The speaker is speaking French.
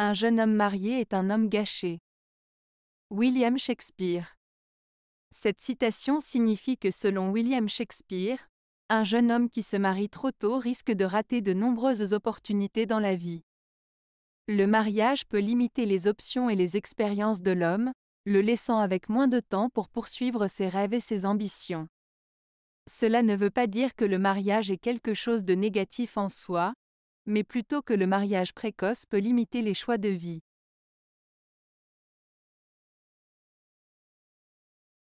Un jeune homme marié est un homme gâché. William Shakespeare. Cette citation signifie que selon William Shakespeare, un jeune homme qui se marie trop tôt risque de rater de nombreuses opportunités dans la vie. Le mariage peut limiter les options et les expériences de l'homme, le laissant avec moins de temps pour poursuivre ses rêves et ses ambitions. Cela ne veut pas dire que le mariage est quelque chose de négatif en soi, mais plutôt que le mariage précoce peut limiter les choix de vie.